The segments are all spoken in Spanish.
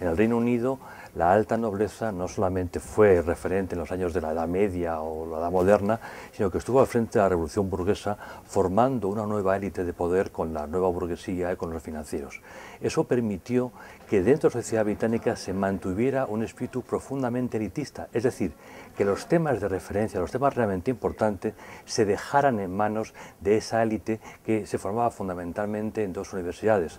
En el Reino Unido la alta nobleza no solamente fue referente en los años de la Edad Media o la Edad Moderna, sino que estuvo al frente de la Revolución Burguesa formando una nueva élite de poder con la nueva burguesía y con los financieros. Eso permitió que dentro de la sociedad británica se mantuviera un espíritu profundamente elitista, es decir, que los temas de referencia, los temas realmente importantes, se dejaran en manos de esa élite que se formaba fundamentalmente en dos universidades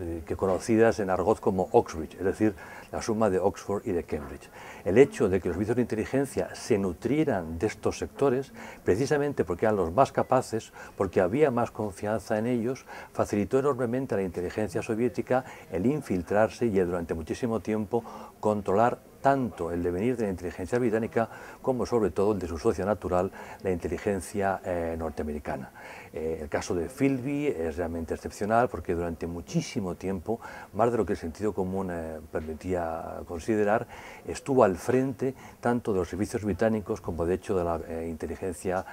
eh, que conocidas en argot como Oxbridge, es decir, la suma de Oxford y de Cambridge. El hecho de que los servicios de inteligencia se nutrieran de estos sectores, precisamente porque eran los más capaces, porque había más confianza en ellos, facilitó enormemente a la inteligencia soviética el infiltrarse y durante muchísimo tiempo controlar tanto el devenir de la inteligencia británica como sobre todo el de su socio natural, la inteligencia eh, norteamericana. Eh, el caso de Philby es realmente excepcional porque durante muchísimo tiempo, más de lo que el sentido común eh, permitía considerar, estuvo al frente tanto de los servicios británicos como de hecho de la inteligencia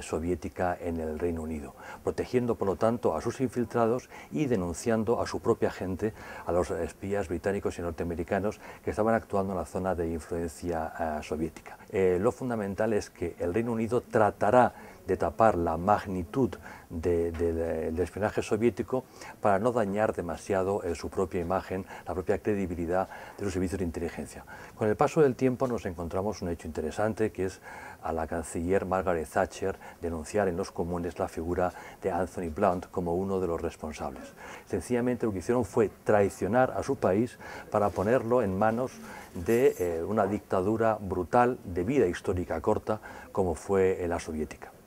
soviética en el Reino Unido, protegiendo por lo tanto a sus infiltrados y denunciando a su propia gente, a los espías británicos y norteamericanos que estaban actuando en la zona zona de influencia ah, soviética. Eh, lo fundamental es que el Reino Unido tratará de tapar la magnitud del espionaje soviético para no dañar demasiado eh, su propia imagen, la propia credibilidad de los servicios de inteligencia. Con el paso del tiempo nos encontramos un hecho interesante que es a la canciller Margaret Thatcher denunciar en los comunes la figura de Anthony Blunt como uno de los responsables. Sencillamente lo que hicieron fue traicionar a su país para ponerlo en manos de eh, una dictadura brutal de vida histórica corta como fue la soviética.